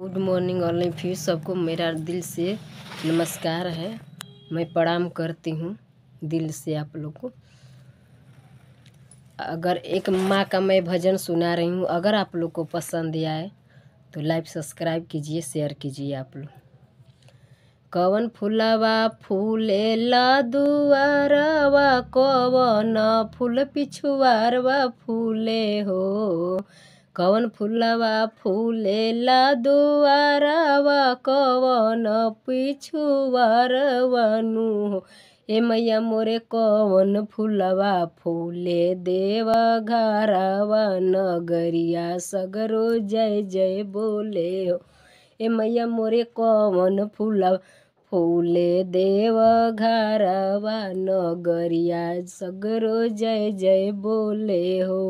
good morning online फिर सबको मेरा दिल से नमस्कार है मैं प्रणाम करती हूँ दिल से आप लोग को अगर एक माँ का मैं भजन सुना रही हूँ अगर आप लोग को पसंद आए तो लाइक सब्सक्राइब कीजिए शेयर कीजिए आप लोग कवन फुलवा फूले लुआरवा कवन फूल पिछुआरवा फूले हो कवन फुलवा ला दुआरावा कवन पिछुआर हे ए मैया मोरे कवन फुलवा फूले देव घारावा नगरिया सगरो जय जय बोले हो हे मैया मोरे कवन फुलवा फूले देव घारावा नगरिया सगरो जय जय बोले हो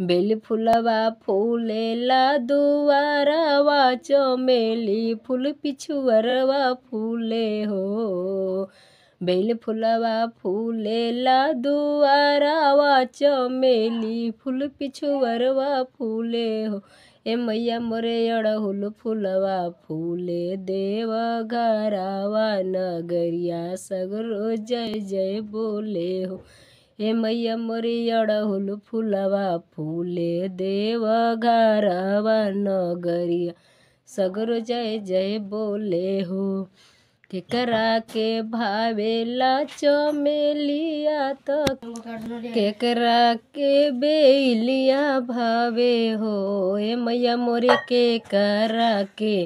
बेल फूले ला दुआरवा चमेली फूल पिछुअरवा फूले हो बेल फुलवा फूलेला दुआरवा चमेली फूल पिछुअरवा फूले हो ए मैया मोरे अड़हुल फूलवा फूले देव घरावा नगरिया सगरो जय जय बोले हो हे मैया मोरियड़ होल फुलवा फूले देव घारावा नगरिया सगर जय जय बोले हो केकरा के भावेला चमेलिया तो केकरा के बेलिया भावे हो हे मैया मोरे केकरा के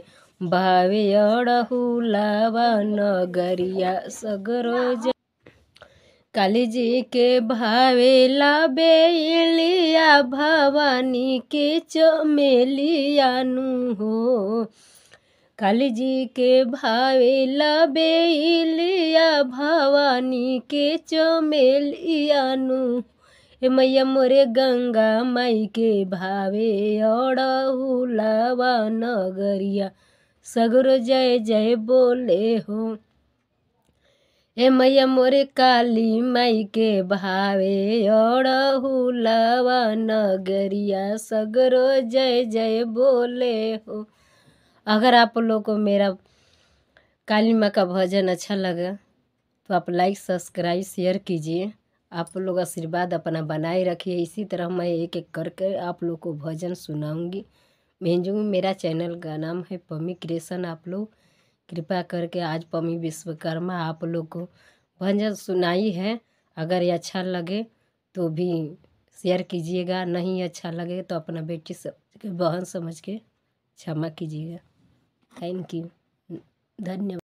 भावे अड़हुलावा नगरिया सगरो कालीजी के भावेला बेलिया भवानी के चमेलिया नु हो कलजी के भावेला बेलिया भवानी के चमेलिया नु मैया मोरे गंगा माई के भावे अड़हुलावा नगरिया सगरो जय जय बोले हो हे मैया मोरे काली माई के भावे ओढ़हू नगरिया सगरो जय जय बोले हो अगर आप लोगों को मेरा काली माँ का भजन अच्छा लगा तो आप लाइक सब्सक्राइब शेयर कीजिए आप लोग आशीर्वाद अपना बनाए रखिए इसी तरह मैं एक एक करके आप लोग को भजन सुनाऊंगी भेजूँगी मेरा चैनल का नाम है पमी क्रिएशन आप लोग कृपा करके आज पमी विश्वकर्मा आप लोग को भजन सुनाई है अगर ये अच्छा लगे तो भी शेयर कीजिएगा नहीं अच्छा लगे तो अपना बेटी सब बहन समझ के क्षमा कीजिएगा थैंक यू धन्यवाद